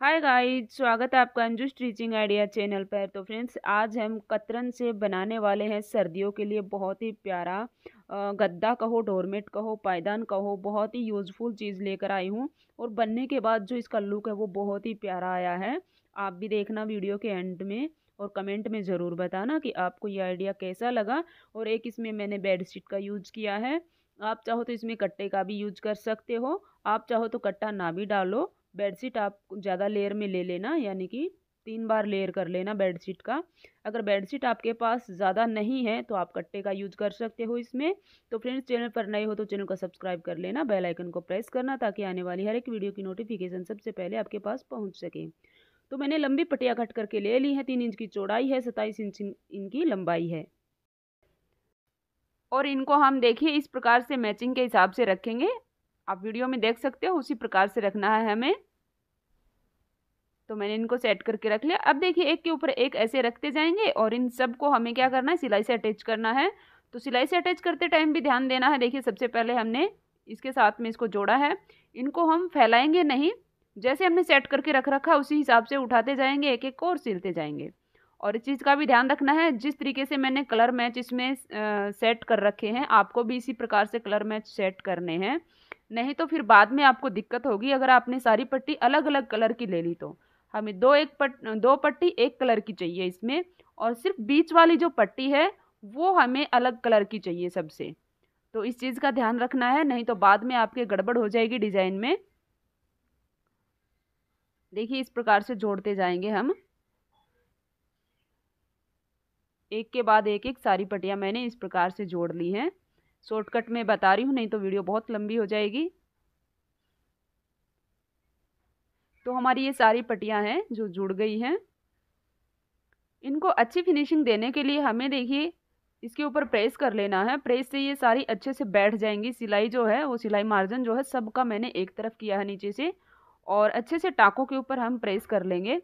hi guys स्वागत है आपका अंजू स्टिचिंग आइडिया चैनल पर तो फ्रेंड्स आज हम कतरन से बनाने वाले हैं सर्दियों के लिए बहुत ही प्यारा गद्दा कहो डोरमेट कहो पायदान कहो बहुत ही यूज़फुल चीज़ लेकर आई हूँ और बनने के बाद जो इसका लुक है वो बहुत ही प्यारा आया है आप भी देखना वीडियो के एंड में और कमेंट में ज़रूर बताना कि आपको ये आइडिया कैसा लगा और एक इसमें मैंने बेडशीट का यूज़ किया है आप चाहो तो इसमें कट्टे का भी यूज कर सकते हो आप चाहो तो कट्टा ना भी डालो बेडशीट आप ज़्यादा लेयर में ले लेना यानी कि तीन बार लेयर कर लेना बेडशीट का अगर बेडशीट आपके पास ज़्यादा नहीं है तो आप कट्टे का यूज कर सकते हो इसमें तो फ्रेंड्स चैनल पर नए हो तो चैनल को सब्सक्राइब कर लेना बेल आइकन को प्रेस करना ताकि आने वाली हर एक वीडियो की नोटिफिकेशन सबसे पहले आपके पास पहुंच सके तो मैंने लंबी पटिया कट करके ले ली है तीन इंच की चौड़ाई है सत्ताईस इंच इनकी लंबाई है और इनको हम देखिए इस प्रकार से मैचिंग के हिसाब से रखेंगे आप वीडियो में देख सकते हो उसी प्रकार से रखना है हमें तो मैंने इनको सेट करके रख लिया अब देखिए एक के ऊपर एक ऐसे रखते जाएंगे और इन सब को हमें क्या करना है सिलाई से अटैच करना है तो सिलाई से अटैच करते टाइम भी ध्यान देना है देखिए सबसे पहले हमने इसके साथ में इसको जोड़ा है इनको हम फैलाएंगे नहीं जैसे हमने सेट करके रख रखा उसी हिसाब से उठाते जाएंगे एक एक को और सिलते जाएंगे और इस चीज़ का भी ध्यान रखना है जिस तरीके से मैंने कलर मैच इसमें सेट कर रखे हैं आपको भी इसी प्रकार से कलर मैच सेट करने हैं नहीं तो फिर बाद में आपको दिक्कत होगी अगर आपने सारी पट्टी अलग अलग कलर की ले ली तो हमें दो एक पट दो पट्टी एक कलर की चाहिए इसमें और सिर्फ बीच वाली जो पट्टी है वो हमें अलग कलर की चाहिए सबसे तो इस चीज़ का ध्यान रखना है नहीं तो बाद में आपके गड़बड़ हो जाएगी डिज़ाइन में देखिए इस प्रकार से जोड़ते जाएंगे हम एक के बाद एक एक सारी पट्टियाँ मैंने इस प्रकार से जोड़ ली हैं शॉर्टकट में बता रही हूँ नहीं तो वीडियो बहुत लंबी हो जाएगी तो हमारी ये सारी पट्टियाँ हैं जो जुड़ गई हैं इनको अच्छी फिनिशिंग देने के लिए हमें देखिए इसके ऊपर प्रेस कर लेना है प्रेस से ये सारी अच्छे से बैठ जाएंगी सिलाई जो है वो सिलाई मार्जिन जो है सबका मैंने एक तरफ किया है नीचे से और अच्छे से टाकों के ऊपर हम प्रेस कर लेंगे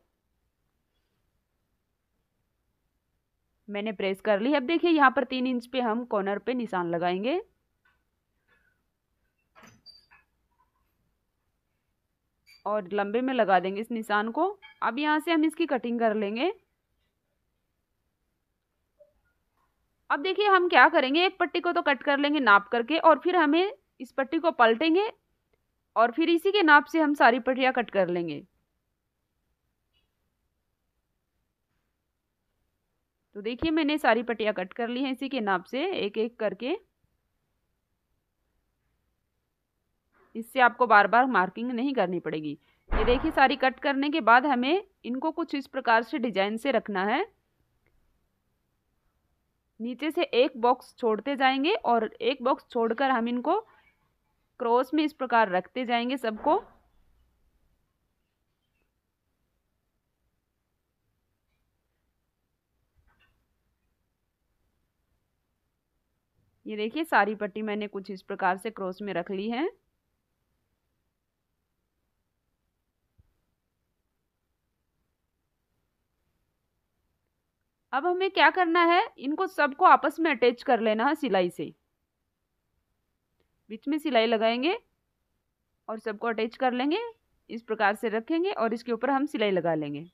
मैंने प्रेस कर ली अब देखिए यहाँ पर तीन इंच पे हम कॉर्नर पे निशान लगाएंगे और लंबे में लगा देंगे इस निशान को अब यहाँ से हम इसकी कटिंग कर लेंगे अब देखिए हम क्या करेंगे एक पट्टी को तो कट कर लेंगे नाप करके और फिर हमें इस पट्टी को पलटेंगे और फिर इसी के नाप से हम सारी पट्टियाँ कट कर लेंगे तो देखिए मैंने सारी पट्टियाँ कट कर ली हैं इसी के नाप से एक एक करके इससे आपको बार बार मार्किंग नहीं करनी पड़ेगी ये देखिए सारी कट करने के बाद हमें इनको कुछ इस प्रकार से डिजाइन से रखना है नीचे से एक बॉक्स छोड़ते जाएंगे और एक बॉक्स छोड़कर हम इनको क्रॉस में इस प्रकार रखते जाएंगे सबको ये देखिए सारी पट्टी मैंने कुछ इस प्रकार से क्रॉस में रख ली है अब हमें क्या करना है इनको सबको आपस में अटैच कर लेना है सिलाई से बीच में सिलाई लगाएंगे और सबको अटैच कर लेंगे इस प्रकार से रखेंगे और इसके ऊपर हम सिलाई लगा लेंगे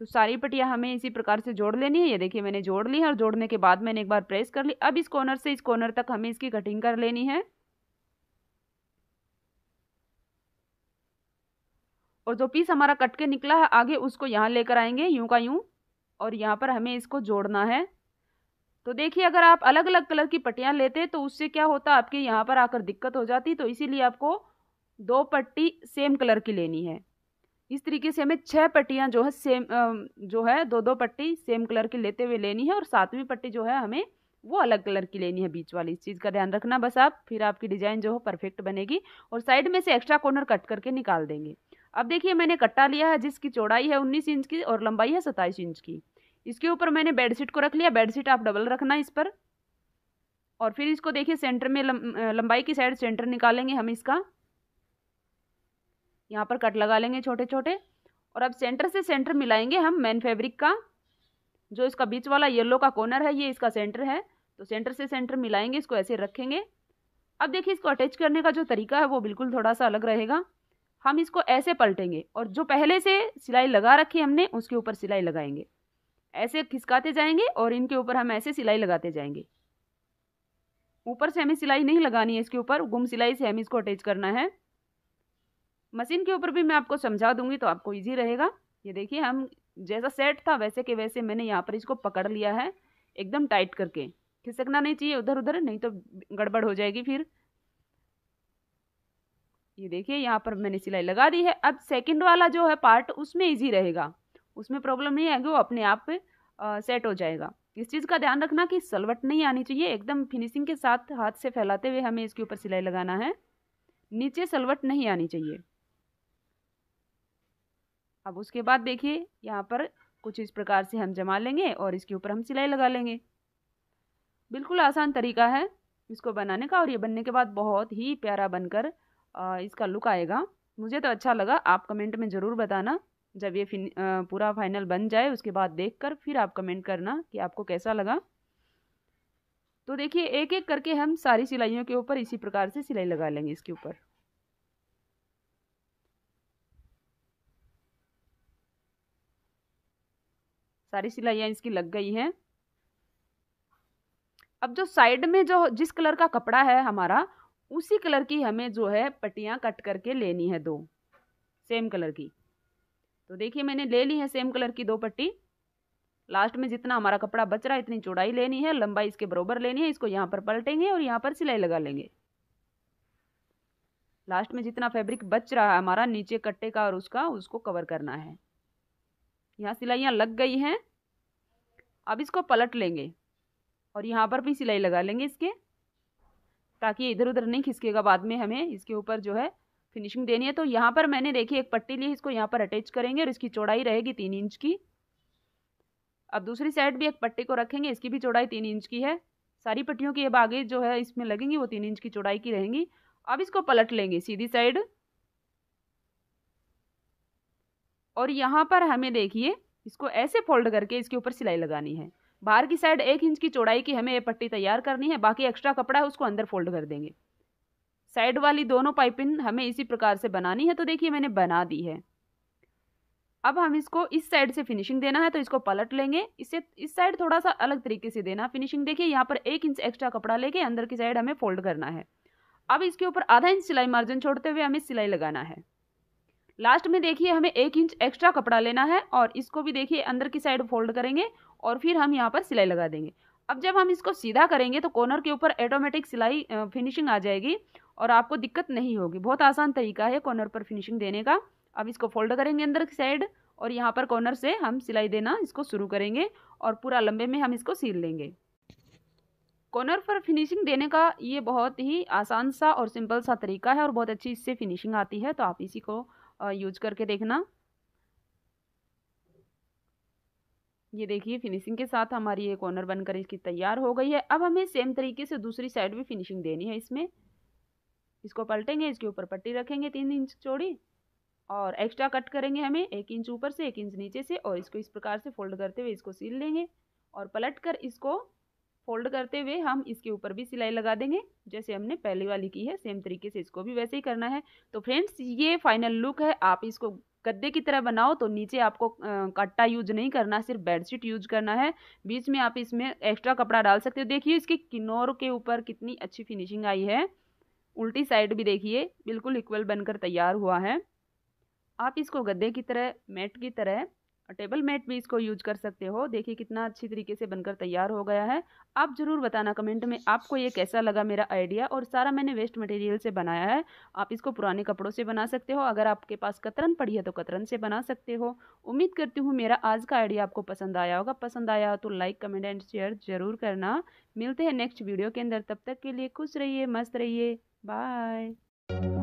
तो सारी पट्टियाँ हमें इसी प्रकार से जोड़ लेनी है ये देखिए मैंने जोड़ ली है और जोड़ने के बाद मैंने एक बार प्रेस कर ली अब इस कॉर्नर से इस कॉर्नर तक हमें इसकी कटिंग कर लेनी है और जो पीस हमारा कट के निकला है आगे उसको यहाँ लेकर आएंगे यूं का यूं और यहाँ पर हमें इसको जोड़ना है तो देखिए अगर आप अलग अलग कलर की पट्टियाँ लेते तो उससे क्या होता आपके यहाँ पर आकर दिक्कत हो जाती तो इसीलिए आपको दो पट्टी सेम कलर की लेनी है इस तरीके से हमें छह पट्टियां जो है सेम जो है दो दो पट्टी सेम कलर की लेते हुए लेनी है और सातवीं पट्टी जो है हमें वो अलग कलर की लेनी है बीच वाली इस चीज़ का ध्यान रखना बस आप फिर आपकी डिज़ाइन जो है परफेक्ट बनेगी और साइड में से एक्स्ट्रा कॉर्नर कट करके निकाल देंगे अब देखिए मैंने कट्टा लिया है जिसकी चौड़ाई है उन्नीस इंच की और लंबाई है सत्ताईस इंच की इसके ऊपर मैंने बेडशीट को रख लिया बेडशीट आप डबल रखना इस पर और फिर इसको देखिए सेंटर में लंबाई की साइड सेंटर निकालेंगे हम इसका यहाँ पर कट लगा लेंगे छोटे छोटे और अब सेंटर से सेंटर मिलाएंगे हम मेन फैब्रिक का जो इसका बीच वाला येलो का कॉर्नर है ये इसका सेंटर है तो सेंटर से सेंटर मिलाएंगे इसको ऐसे रखेंगे अब देखिए इसको अटैच करने का जो तरीका है वो बिल्कुल थोड़ा सा अलग रहेगा हम इसको ऐसे पलटेंगे और जो पहले से सिलाई लगा रखी हमने उसके ऊपर सिलाई लगाएंगे ऐसे खिसकाते जाएंगे और इनके ऊपर हम ऐसे सिलाई लगाते जाएंगे ऊपर से हमें सिलाई नहीं लगानी है इसके ऊपर गुम सिलाई से हम इसको अटैच करना है मशीन के ऊपर भी मैं आपको समझा दूंगी तो आपको ईजी रहेगा ये देखिए हम जैसा सेट था वैसे के वैसे मैंने यहाँ पर इसको पकड़ लिया है एकदम टाइट करके खिसकना नहीं चाहिए उधर उधर नहीं तो गड़बड़ हो जाएगी फिर ये देखिए यहाँ पर मैंने सिलाई लगा दी है अब सेकेंड वाला जो है पार्ट उसमें ईजी रहेगा उसमें प्रॉब्लम नहीं आएगी वो अपने आप पे आ, सेट हो जाएगा इस चीज़ का ध्यान रखना कि सलवट नहीं आनी चाहिए एकदम फिनिशिंग के साथ हाथ से फैलाते हुए हमें इसके ऊपर सिलाई लगाना है नीचे सलवट नहीं आनी चाहिए अब उसके बाद देखिए यहाँ पर कुछ इस प्रकार से हम जमा लेंगे और इसके ऊपर हम सिलाई लगा लेंगे बिल्कुल आसान तरीका है इसको बनाने का और ये बनने के बाद बहुत ही प्यारा बनकर इसका लुक आएगा मुझे तो अच्छा लगा आप कमेंट में ज़रूर बताना जब ये फिन, पूरा फाइनल बन जाए उसके बाद देखकर फिर आप कमेंट करना कि आपको कैसा लगा तो देखिए एक एक करके हम सारी सिलाइयों के ऊपर इसी प्रकार से सिलाई लगा लेंगे इसके ऊपर सारी सिलाइयाँ इसकी लग गई हैं अब जो साइड में जो जिस कलर का कपड़ा है हमारा उसी कलर की हमें जो है पट्टियाँ कट करके लेनी है दो सेम कलर की तो देखिए मैंने ले ली है सेम कलर की दो पट्टी लास्ट में जितना हमारा कपड़ा बच रहा है इतनी चौड़ाई लेनी है लंबाई इसके बराबर लेनी है इसको यहाँ पर पलटेंगे और यहाँ पर सिलाई लगा लेंगे लास्ट में जितना फैब्रिक बच रहा है हमारा नीचे कट्टे का और उसका उसको कवर करना है यहाँ सिलाइयाँ लग गई हैं अब इसको पलट लेंगे और यहाँ पर भी सिलाई लगा लेंगे इसके ताकि इधर उधर नहीं खिसकेगा बाद में हमें इसके ऊपर जो है फिनिशिंग देनी है तो यहाँ पर मैंने देखी एक पट्टी ली इसको यहाँ पर अटैच करेंगे और इसकी चौड़ाई रहेगी तीन इंच की अब दूसरी साइड भी एक पट्टी को रखेंगे इसकी भी चौड़ाई तीन इंच की है सारी पट्टियों की ये बागें जो है इसमें लगेंगी वो तीन इंच की चौड़ाई की रहेंगी अब इसको पलट लेंगे सीधी साइड और यहाँ पर हमें देखिए इसको ऐसे फोल्ड करके इसके ऊपर सिलाई लगानी है बाहर की साइड एक इंच की चौड़ाई की हमें ये पट्टी तैयार करनी है बाकी एक्स्ट्रा कपड़ा है उसको अंदर फोल्ड कर देंगे साइड वाली दोनों पाइपिंग हमें इसी प्रकार से बनानी है तो देखिए मैंने बना दी है अब हम इसको इस साइड से फिनिशिंग देना है तो इसको पलट लेंगे इसे इस साइड थोड़ा सा अलग तरीके से देना फिनिशिंग देखिए यहाँ पर एक इंच एक्स्ट्रा कपड़ा लेके अंदर की साइड हमें फोल्ड करना है अब इसके ऊपर आधा इंच सिलाई मार्जिन छोड़ते हुए हमें सिलाई लगाना है लास्ट में देखिए हमें एक इंच एक्स्ट्रा कपड़ा लेना है और इसको भी देखिए अंदर की साइड फोल्ड करेंगे और फिर हम यहाँ पर सिलाई लगा देंगे अब जब हम इसको सीधा करेंगे तो कॉर्नर के ऊपर ऑटोमेटिक सिलाई फिनिशिंग आ जाएगी और आपको दिक्कत नहीं होगी बहुत आसान तरीका है कॉर्नर पर फिनिशिंग देने का अब इसको फोल्ड करेंगे अंदर की साइड और यहाँ पर कॉर्नर से हम सिलाई देना इसको शुरू करेंगे और पूरा लंबे में हम इसको सील लेंगे कॉर्नर पर फिनिशिंग देने का ये बहुत ही आसान सा और सिंपल सा तरीका है और बहुत अच्छी इससे फिनिशिंग आती है तो आप इसी को यूज करके देखना ये देखिए फिनिशिंग के साथ हमारी ये कॉर्नर बनकर इसकी तैयार हो गई है अब हमें सेम तरीके से दूसरी साइड भी फिनिशिंग देनी है इसमें इसको पलटेंगे इसके ऊपर पट्टी रखेंगे तीन इंच चौड़ी और एक्स्ट्रा कट करेंगे हमें एक इंच ऊपर से एक इंच नीचे से और इसको इस प्रकार से फोल्ड करते हुए इसको सील लेंगे और पलट कर इसको फोल्ड करते हुए हम इसके ऊपर भी सिलाई लगा देंगे जैसे हमने पहले वाली की है सेम तरीके से इसको भी वैसे ही करना है तो फ्रेंड्स ये फाइनल लुक है आप इसको गद्दे की तरह बनाओ तो नीचे आपको कट्टा यूज नहीं करना सिर्फ बेडशीट यूज करना है बीच में आप इसमें एक्स्ट्रा कपड़ा डाल सकते हो देखिए इसके किन्नौर के ऊपर कितनी अच्छी फिनिशिंग आई है उल्टी साइड भी देखिए बिल्कुल इक्वल बनकर तैयार हुआ है आप इसको गद्दे की तरह मैट की तरह टेबल मैट भी इसको यूज कर सकते हो देखिए कितना अच्छी तरीके से बनकर तैयार हो गया है आप ज़रूर बताना कमेंट में आपको ये कैसा लगा मेरा आइडिया और सारा मैंने वेस्ट मटेरियल से बनाया है आप इसको पुराने कपड़ों से बना सकते हो अगर आपके पास कतरन पड़ी है तो कतरन से बना सकते हो उम्मीद करती हूँ मेरा आज का आइडिया आपको पसंद आया होगा पसंद आया हो तो लाइक कमेंट एंड शेयर ज़रूर करना मिलते हैं नेक्स्ट वीडियो के अंदर तब तक के लिए खुश रहिए मस्त रहिए बाय